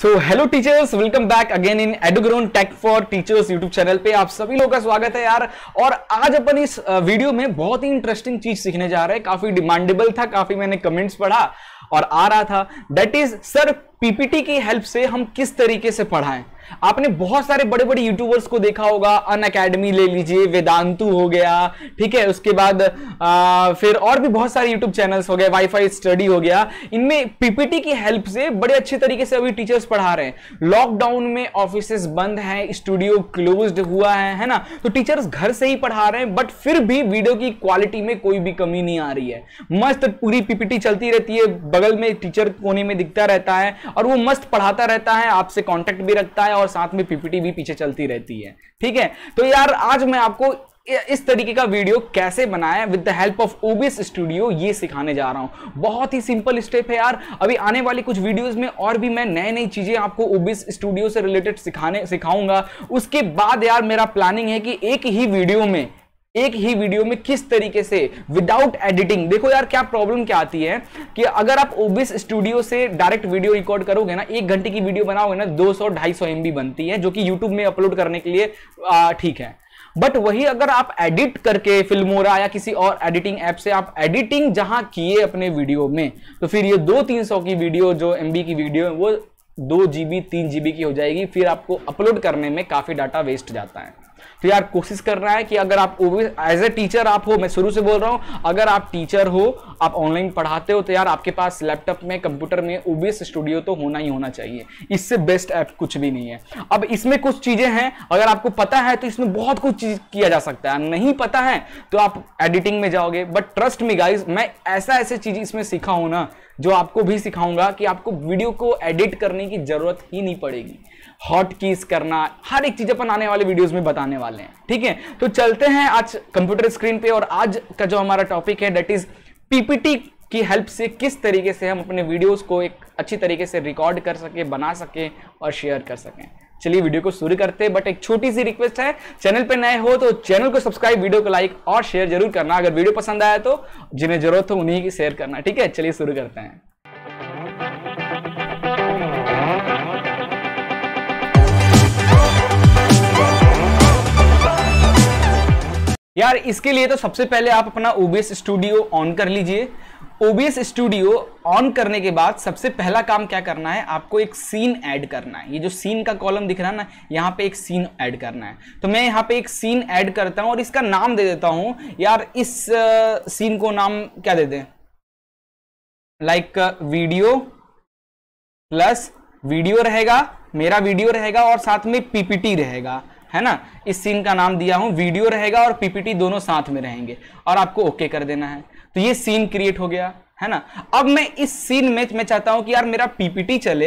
So hello teachers welcome back again in Edugrown tech for teachers YouTube channel पे आप सभी लोगों का स्वागत है यार और आज अपन इस वीडियो में बहुत ही इंटरेस्टिंग चीज सीखने जा रहे हैं काफी डिमांडेबल था काफी मैंने कमेंट्स पढ़ा और आ रहा था दैट इज सर पीपीटी की हेल्प से हम किस तरीके से पढ़ाएं आपने बहुत सारे बड़े बड़े यूट्यूबर्स को देखा होगा अन अकेडमी ले लीजिए वेदांतु हो गया ठीक है उसके बाद आ, फिर और भी बहुत सारे यूट्यूब चैनल्स हो गए वाईफाई स्टडी हो गया इनमें पीपीटी की हेल्प से बड़े अच्छे तरीके से अभी टीचर्स पढ़ा रहे हैं लॉकडाउन में ऑफिस बंद है स्टूडियो क्लोज हुआ है है ना तो टीचर्स घर से ही पढ़ा रहे हैं बट फिर भी वीडियो की क्वालिटी में कोई भी कमी नहीं आ रही है मस्त पूरी पीपीटी चलती रहती है बगल में टीचर कोने में दिखता रहता है और वो मस्त पढ़ाता रहता है आपसे कॉन्टेक्ट भी रखता है और साथ में पीपीटी भी पीछे चलती रहती है ठीक है तो यार आज मैं आपको इस तरीके का वीडियो कैसे बनाया with the help of OBS studio ये सिखाने जा रहा हूं बहुत ही सिंपल स्टेप है यार अभी आने वाली कुछ वीडियोस में और भी मैं नए नई चीज़ें आपको ओबीएस स्टूडियो से रिलेटेड सिखाने सिखाऊंगा उसके बाद यार मेरा प्लानिंग है कि एक ही वीडियो में एक ही वीडियो में किस तरीके से विदाउट एडिटिंग देखो यार क्या प्रॉब्लम क्या आती है कि अगर आप ओबिस स्टूडियो से डायरेक्ट वीडियो रिकॉर्ड करोगे ना एक घंटे की वीडियो बनाओगे ना 200 250 एमबी बनती है जो कि यूट्यूब में अपलोड करने के लिए ठीक है बट वही अगर आप एडिट करके फिल्मोरा या किसी और एडिटिंग ऐप से आप एडिटिंग जहां किए अपने वीडियो में तो फिर ये दो तीन सौ की वीडियो जो एमबी की वीडियो है वो दो जीबी तीन जीबी की हो जाएगी फिर आपको अपलोड करने में काफी डाटा वेस्ट जाता है तो यार कोशिश करना है कि अगर आप एज ए टीचर आप हो मैं शुरू से बोल रहा हूँ अगर आप टीचर हो आप ऑनलाइन पढ़ाते हो तो यार आपके पास लैपटॉप में कंप्यूटर में ओबीएस स्टूडियो तो होना ही होना चाहिए इससे बेस्ट ऐप कुछ भी नहीं है अब इसमें कुछ चीज़ें हैं अगर आपको पता है तो इसमें बहुत कुछ चीज किया जा सकता है नहीं पता है तो आप एडिटिंग में जाओगे बट ट्रस्ट मी गाइज मैं ऐसा ऐसे चीज़ इसमें सीखा हूँ ना जो आपको भी सिखाऊंगा कि आपको वीडियो को एडिट करने की जरूरत ही नहीं पड़ेगी हॉट कीज करना हर एक चीज अपन आने वाले वीडियोस में बताने वाले हैं ठीक है तो चलते हैं आज कंप्यूटर स्क्रीन पे और आज का जो हमारा टॉपिक है डेट इज पीपीटी की हेल्प से किस तरीके से हम अपने वीडियोज को एक अच्छी तरीके से रिकॉर्ड कर सके बना सके और शेयर कर सकें चलिए वीडियो को शुरू करते हैं बट एक छोटी सी रिक्वेस्ट है चैनल पर नए हो तो चैनल को सब्सक्राइब वीडियो को लाइक और शेयर जरूर करना अगर वीडियो पसंद आया तो जिन्हें जरूरत हो उन्हीं की शेयर करना ठीक है चलिए शुरू करते हैं यार इसके लिए तो सबसे पहले आप अपना ओबीएस स्टूडियो ऑन कर लीजिए ओबीएस स्टूडियो ऑन करने के बाद सबसे पहला काम क्या करना है आपको एक सीन ऐड करना है ये जो सीन का कॉलम दिख रहा है ना यहाँ पे एक सीन ऐड करना है तो मैं यहाँ पे एक सीन ऐड करता हूँ और इसका नाम दे देता हूँ यार इस सीन को नाम क्या दे दें लाइक वीडियो प्लस वीडियो रहेगा मेरा वीडियो रहेगा और साथ में पीपीटी रहेगा है ना इस सीन का नाम दिया हूँ वीडियो रहेगा और पीपीटी दोनों साथ में रहेंगे और आपको ओके okay कर देना है तो ये सीन क्रिएट हो गया है ना अब मैं इस सीन में मैं चाहता हूं कि यार मेरा पीपीटी चले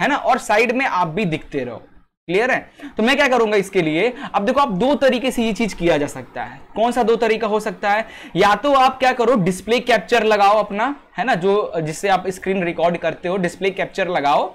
है ना और साइड में आप भी दिखते रहो क्लियर है तो मैं क्या करूंगा इसके लिए अब देखो आप दो तरीके से ये चीज किया जा सकता है कौन सा दो तरीका हो सकता है या तो आप क्या करो डिस्प्ले कैप्चर लगाओ अपना है ना जो जिससे आप स्क्रीन रिकॉर्ड करते हो डिस्प्ले कैप्चर लगाओ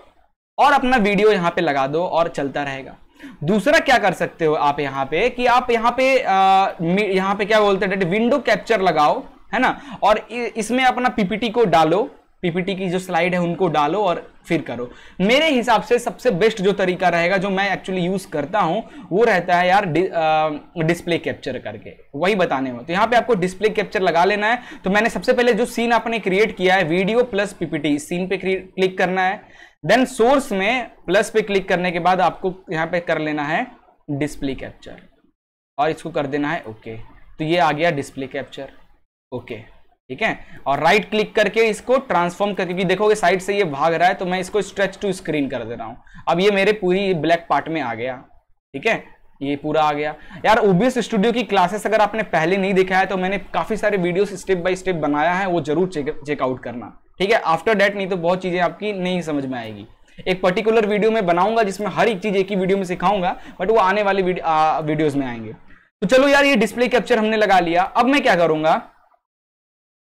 और अपना वीडियो यहाँ पे लगा दो और चलता रहेगा दूसरा क्या कर सकते हो आप यहां पे कि आप यहाँ पे आ, यहाँ पे क्या बोलते हैं विंडो कैप्चर लगाओ है ना और इसमें अपना पीपीटी को डालो पीपीटी की जो स्लाइड है उनको डालो और फिर करो मेरे हिसाब से सबसे बेस्ट जो तरीका रहेगा जो मैं एक्चुअली यूज करता हूं वो रहता है यार डि, आ, डिस्प्ले कैप्चर करके वही बताने में तो यहाँ पे आपको डिस्प्ले कैप्चर लगा लेना है तो मैंने सबसे पहले जो सीन आपने क्रिएट किया है वीडियो प्लस पीपीटी सीन पे क्लिक करना है देन सोर्स में प्लस पे क्लिक करने के बाद आपको यहाँ पे कर लेना है डिस्प्ले कैप्चर और इसको कर देना है ओके तो ये आ गया डिस्प्ले कैप्चर ओके ठीक है और राइट क्लिक करके इसको ट्रांसफॉर्म करके भी देखोगे साइड से ये भाग रहा है तो मैं इसको स्ट्रेच टू स्क्रीन कर दे रहा हूं अब ये मेरे पूरी ब्लैक पार्ट में आ गया ठीक है ये पूरा आ गया यार ओबीएस स्टूडियो की क्लासेस अगर आपने पहले नहीं देखा है तो मैंने काफ़ी सारे वीडियो स्टेप बाय स्टेप बनाया है वो जरूर चेकआउट करना ठीक है आफ्टर डैट नहीं तो बहुत चीज़ें आपकी नहीं समझ में आएगी एक पर्टिकुलर वीडियो में बनाऊंगा जिसमें हर एक चीज़ एक ही वीडियो में सिखाऊंगा बट वो आने वाले वीडियोज़ में आएंगे तो चलो यार ये डिस्प्ले कैप्चर हमने लगा लिया अब मैं क्या करूंगा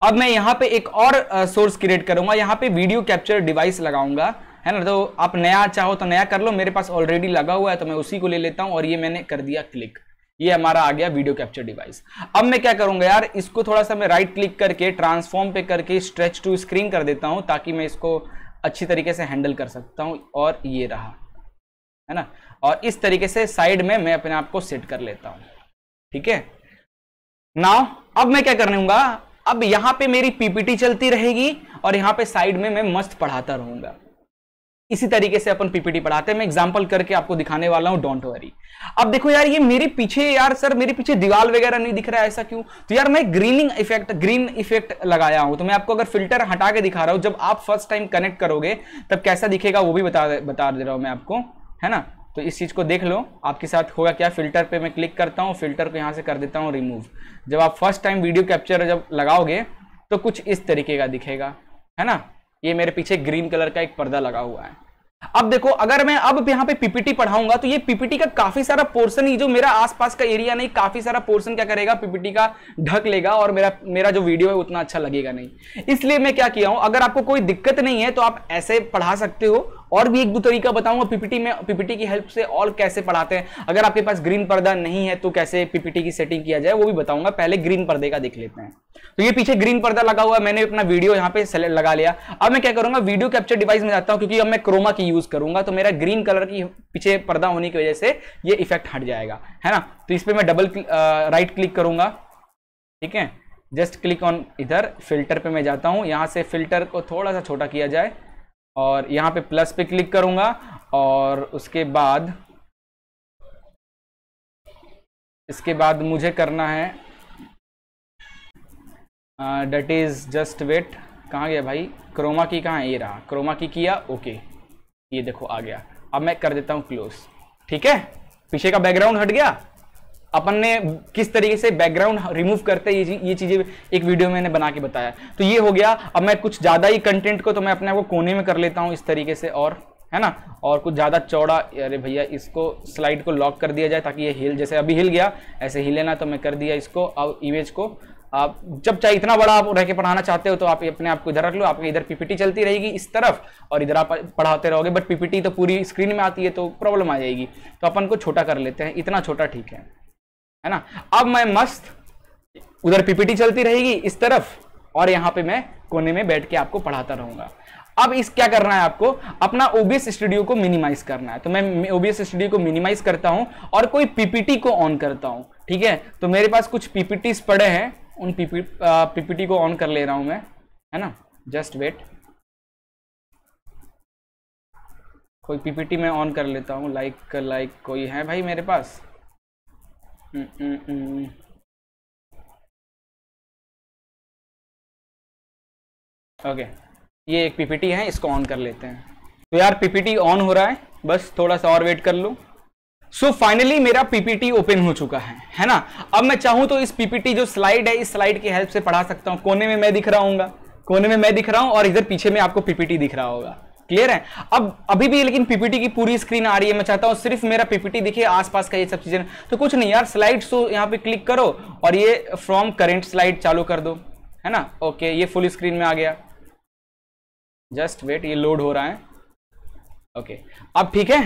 अब मैं यहाँ पे एक और सोर्स क्रिएट करूंगा यहाँ पे वीडियो कैप्चर डिवाइस लगाऊंगा है ना तो आप नया चाहो तो नया कर लो मेरे पास ऑलरेडी लगा हुआ है तो मैं उसी को ले लेता हूँ और ये मैंने कर दिया क्लिक ये हमारा आ गया वीडियो कैप्चर डिवाइस अब मैं क्या करूंगा यार इसको थोड़ा सा मैं राइट क्लिक करके ट्रांसफॉर्म पे करके स्ट्रेच टू स्क्रीन कर देता हूँ ताकि मैं इसको अच्छी तरीके से हैंडल कर सकता हूँ और ये रहा है ना और इस तरीके से साइड में मैं अपने आप को सेट कर लेता हूँ ठीक है नाउ अब मैं क्या करूंगा अब यहां पे मेरी पीपीटी चलती रहेगी और यहां पे साइड में मैं मस्त पढ़ाता रहूंगा इसी तरीके से अपन पीपीटी पढ़ाते हैं मैं एग्जाम्पल करके आपको दिखाने वाला हूं डोंट वरी अब देखो यार ये मेरे पीछे यार सर मेरे पीछे दीवार वगैरह नहीं दिख रहा है ऐसा क्यों तो यार मैं ग्रीनिंग इफेक्ट ग्रीन इफेक्ट लगाया हूं तो मैं आपको अगर फिल्टर हटा के दिखा रहा हूं जब आप फर्स्ट टाइम कनेक्ट करोगे तब कैसा दिखेगा वो भी बता बता दे रहा हूं मैं आपको है ना तो इस चीज़ को देख लो आपके साथ होगा क्या फिल्टर पे मैं क्लिक करता हूँ फिल्टर को यहाँ से कर देता हूँ रिमूव जब आप फर्स्ट टाइम वीडियो कैप्चर जब लगाओगे तो कुछ इस तरीके का दिखेगा है ना ये मेरे पीछे ग्रीन कलर का एक पर्दा लगा हुआ है अब देखो अगर मैं अब यहां पे पीपीटी पढ़ाऊंगा तो ये पीपीटी का काफी सारा पोर्शन ही जो मेरा आसपास का एरिया नहीं काफी सारा पोर्शन क्या करेगा पीपीटी का ढक लेगा और मेरा मेरा जो वीडियो है उतना अच्छा लगेगा नहीं इसलिए मैं क्या किया हूं अगर आपको कोई दिक्कत नहीं है तो आप ऐसे पढ़ा सकते हो और भी एक दो तरीका बताऊंगा पीपीटी में पीपीटी की हेल्प से और कैसे पढ़ाते हैं अगर आपके पास ग्रीन पर्दा नहीं है तो कैसे पीपीटी की सेटिंग किया जाए वो भी बताऊंगा पहले ग्रीन पर्दे का देख लेते हैं तो ये पीछे ग्रीन पर्दा लगा हुआ है मैंने अपना वीडियो यहाँ पे लगा लिया अब मैं क्या करूंगा वीडियो कैप्चर डिवाइस में जाता हूँ क्योंकि अब मैं क्रोमा की यूज करूंगा तो मेरा ग्रीन कलर की पीछे पर्दा होने की वजह से ये इफेक्ट हट जाएगा है ना तो इस पर मैं डबल राइट क्लिक करूंगा ठीक है जस्ट क्लिक ऑन इधर फिल्टर पे मैं जाता हूँ यहाँ से फिल्टर को थोड़ा सा छोटा किया जाए और यहाँ पे प्लस पे क्लिक करूंगा और उसके बाद इसके बाद मुझे करना है डेट इज़ जस्ट वेट कहाँ गया भाई क्रोमा की कहाँ ये रहा क्रोमा की किया ओके ये देखो आ गया अब मैं कर देता हूँ क्लोज ठीक है पीछे का बैकग्राउंड हट गया अपन ने किस तरीके से बैकग्राउंड रिमूव करते ये ये चीज़ें एक वीडियो मैंने बना के बताया तो ये हो गया अब मैं कुछ ज़्यादा ही कंटेंट को तो मैं अपने आप को कोने में कर लेता हूँ इस तरीके से और है ना और कुछ ज़्यादा चौड़ा अरे भैया इसको स्लाइड को लॉक कर दिया जाए ताकि ये हिल जैसे अभी हिल गया ऐसे हिले ना तो मैं कर दिया इसको अब इमेज को आप जब चाहे इतना बड़ा आप रह के पढ़ाना चाहते हो तो आप अपने आप को इधर रख लो आपके इधर पीपीटी चलती रहेगी इस तरफ और इधर आप पढ़ाते रहोगे बट पीपीटी तो पूरी स्क्रीन में आती है तो प्रॉब्लम आ जाएगी तो अपन को छोटा कर लेते हैं इतना छोटा ठीक है है ना अब मैं मस्त उधर पीपीटी चलती रहेगी इस तरफ और यहाँ पे मैं कोने में बैठ के आपको पढ़ाता रहूंगा अब इस क्या करना है आपको अपना ओबीएस स्टूडियो को मिनिमाइज करना है तो मैं ओबीएस स्टूडियो को मिनिमाइज करता हूं और कोई पीपीटी को ऑन करता हूं ठीक है तो मेरे पास कुछ पीपीटीज पड़े हैं उन पीपी पीपीटी को ऑन कर ले रहा हूँ मैं है ना जस्ट वेट कोई पीपीटी मैं ऑन कर लेता हूँ लाइक लाइक कोई है भाई मेरे पास ओके हम्म, हम्म, हम्म। ये एक पीपीटी है इसको ऑन कर लेते हैं तो यार पीपीटी ऑन हो रहा है बस थोड़ा सा और वेट कर लूँ सो so फाइनली मेरा पीपीटी ओपन हो चुका है है ना अब मैं चाहूं तो इस पीपीटी जो स्लाइड है इस स्लाइड की हेल्प से पढ़ा सकता हूं कोने में मैं दिख रहा हूँ कोने में मैं दिख रहा हूं और इधर पीछे में आपको पीपीटी दिख रहा होगा क्लियर है अब अभी भी लेकिन पीपीटी की पूरी स्क्रीन आ रही है मैं चाहता हूँ सिर्फ मेरा पीपीटी दिखे आसपास का ये सब चीजें तो कुछ नहीं यार स्लाइड सो तो यहाँ पे क्लिक करो और ये फ्रॉम करेंट स्लाइड चालू कर दो है ना ओके ये फुल स्क्रीन में आ गया जस्ट वेट ये लोड हो रहा है ओके अब ठीक है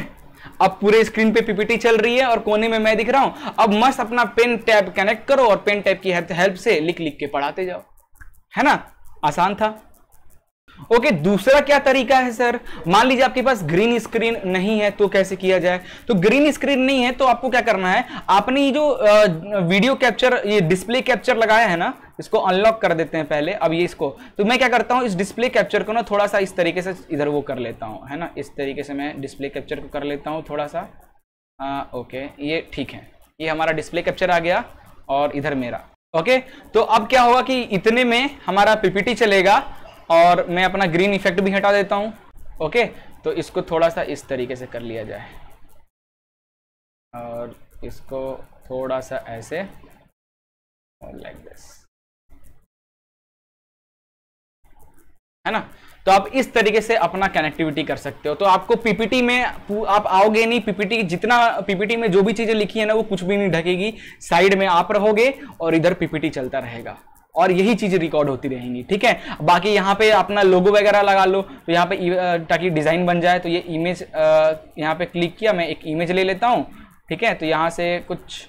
अब पूरे स्क्रीन पे पीपीटी चल रही है और कोने में मैं दिख रहा हूं अब मस्त अपना पेन टैब कनेक्ट करो और पेन टैब की हेल्प से लिख लिख के पढ़ाते जाओ है ना आसान था ओके okay, दूसरा क्या तरीका है सर मान लीजिए आपके पास ग्रीन स्क्रीन नहीं है तो कैसे किया जाए तो ग्रीन स्क्रीन नहीं है तो आपको क्या करना है आपने ये जो वीडियो कैप्चर ये डिस्प्ले कैप्चर लगाया है ना इसको अनलॉक कर देते हैं पहले अब ये इसको तो मैं क्या करता हूँ इस डिस्प्ले कैप्चर को ना थोड़ा सा इस तरीके से इधर वो कर लेता हूँ है ना इस तरीके से मैं डिस्प्ले कैप्चर को कर लेता हूँ थोड़ा सा आ, ओके ये ठीक है ये हमारा डिस्प्ले कैप्चर आ गया और इधर मेरा ओके तो अब क्या होगा कि इतने में हमारा पीपीटी चलेगा और मैं अपना ग्रीन इफेक्ट भी हटा देता हूँ ओके तो इसको थोड़ा सा इस तरीके से कर लिया जाए और इसको थोड़ा सा ऐसे लाइक दिस है ना तो आप इस तरीके से अपना कनेक्टिविटी कर सकते हो तो आपको पीपीटी में आप आओगे नहीं पीपीटी जितना पीपीटी में जो भी चीजें लिखी है ना वो कुछ भी नहीं ढकेगी साइड में आप रहोगे और इधर पीपीटी चलता रहेगा और यही चीज़ रिकॉर्ड होती रहेंगी ठीक है बाकी यहाँ पे अपना लोगो वगैरह लगा लो तो यहाँ पे e- ताकि डिज़ाइन बन जाए तो ये इमेज यहाँ पे क्लिक किया मैं एक इमेज ले लेता हूँ ठीक है तो यहाँ से कुछ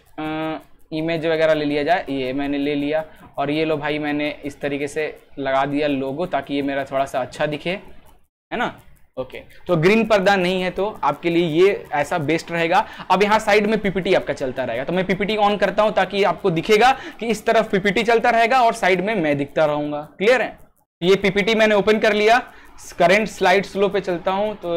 इमेज वगैरह ले लिया जाए ये मैंने ले लिया और ये लो भाई मैंने इस तरीके से लगा दिया लोगो ताकि ये मेरा थोड़ा सा अच्छा दिखे है ना ओके okay. तो ग्रीन पर्दा नहीं है तो आपके लिए ये ऐसा बेस्ट रहेगा अब यहाँ साइड में पीपीटी आपका चलता रहेगा तो मैं पीपीटी ऑन करता हूं ताकि आपको दिखेगा कि इस तरफ पीपीटी चलता रहेगा और साइड में मैं दिखता रहूंगा क्लियर है ये पीपीटी मैंने ओपन कर लिया करेंट स्लाइड स्लो पे चलता हूं तो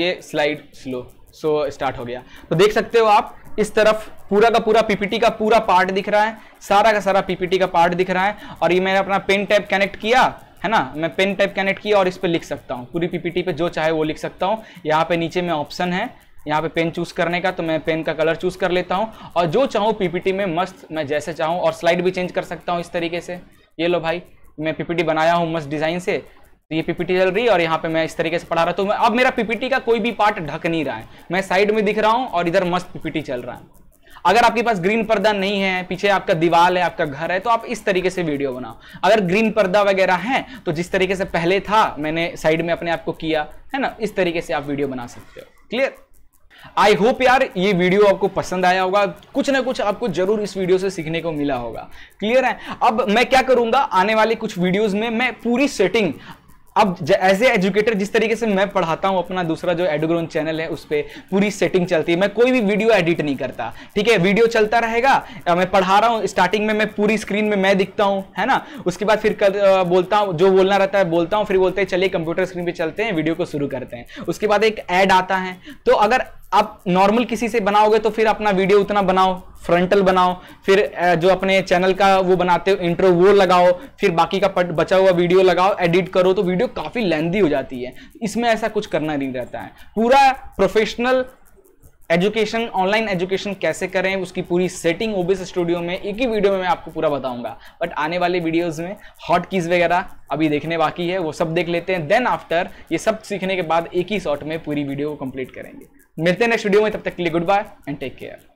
ये स्लाइड स्लो सो स्टार्ट हो गया तो देख सकते हो आप इस तरफ पूरा का पूरा पीपीटी का पूरा पार्ट दिख रहा है सारा का सारा पीपीटी का पार्ट दिख रहा है और ये मैंने अपना पेन टैप कनेक्ट किया है ना मैं पेन टाइप कनेक्ट किया और इस पर लिख सकता हूँ पूरी पीपीटी पे जो चाहे वो लिख सकता हूँ यहाँ पे नीचे में ऑप्शन है यहाँ पे पेन चूज करने का तो मैं पेन का कलर चूज कर लेता हूँ और जो चाहूँ पीपीटी में मस्त मैं जैसे चाहूँ और स्लाइड भी चेंज कर सकता हूँ इस तरीके से ये लो भाई मैं पीपीटी बनाया हूँ मस्त डिज़ाइन से तो ये पीपीटी चल रही है और यहाँ पे मैं इस तरीके से पढ़ा रहा हूँ तो अब मेरा पीपीटी का कोई भी पार्ट ढक नहीं रहा है मैं साइड में दिख रहा हूँ और इधर मस्त पीपीटी चल रहा है अगर आपके पास ग्रीन पर्दा नहीं है पीछे आपका दीवार है आपका घर है तो आप इस तरीके से वीडियो बनाओ अगर ग्रीन पर्दा वगैरह है तो जिस तरीके से पहले था मैंने साइड में अपने आप को किया है ना इस तरीके से आप वीडियो बना सकते हो क्लियर आई होप यार ये वीडियो आपको पसंद आया होगा कुछ ना कुछ आपको जरूर इस वीडियो से सीखने को मिला होगा क्लियर है अब मैं क्या करूंगा आने वाले कुछ वीडियोस में मैं पूरी सेटिंग अब एज ए एजुकेटर जिस तरीके से मैं पढ़ाता हूँ अपना दूसरा जो एडोग्रोन चैनल है उस पर पूरी सेटिंग चलती है मैं कोई भी वीडियो एडिट नहीं करता ठीक है वीडियो चलता रहेगा मैं पढ़ा रहा हूँ स्टार्टिंग में मैं पूरी स्क्रीन में मैं दिखता हूँ है ना उसके बाद फिर कर, बोलता हूँ जो बोलना रहता है बोलता हूँ फिर बोलते हैं चलिए कंप्यूटर स्क्रीन पर चलते हैं वीडियो को शुरू करते हैं उसके बाद एक ऐड आता है तो अगर आप नॉर्मल किसी से बनाओगे तो फिर अपना वीडियो उतना बनाओ फ्रंटल बनाओ फिर जो अपने चैनल का वो बनाते हो इंट्रो वो लगाओ फिर बाकी का पट बचा हुआ वीडियो लगाओ एडिट करो तो वीडियो काफ़ी लेंदी हो जाती है इसमें ऐसा कुछ करना नहीं रहता है पूरा प्रोफेशनल एजुकेशन ऑनलाइन एजुकेशन कैसे करें उसकी पूरी सेटिंग ओबिस स्टूडियो में एक ही वीडियो में मैं आपको पूरा बताऊंगा बट आने वाले वीडियोस में हॉट कीज वगैरह अभी देखने बाकी है वो सब देख लेते हैं देन आफ्टर ये सब सीखने के बाद एक ही शॉट में पूरी वीडियो को कंप्लीट करेंगे मिलते हैं नेक्स्ट वीडियो में तब तक के लिए good bye and take care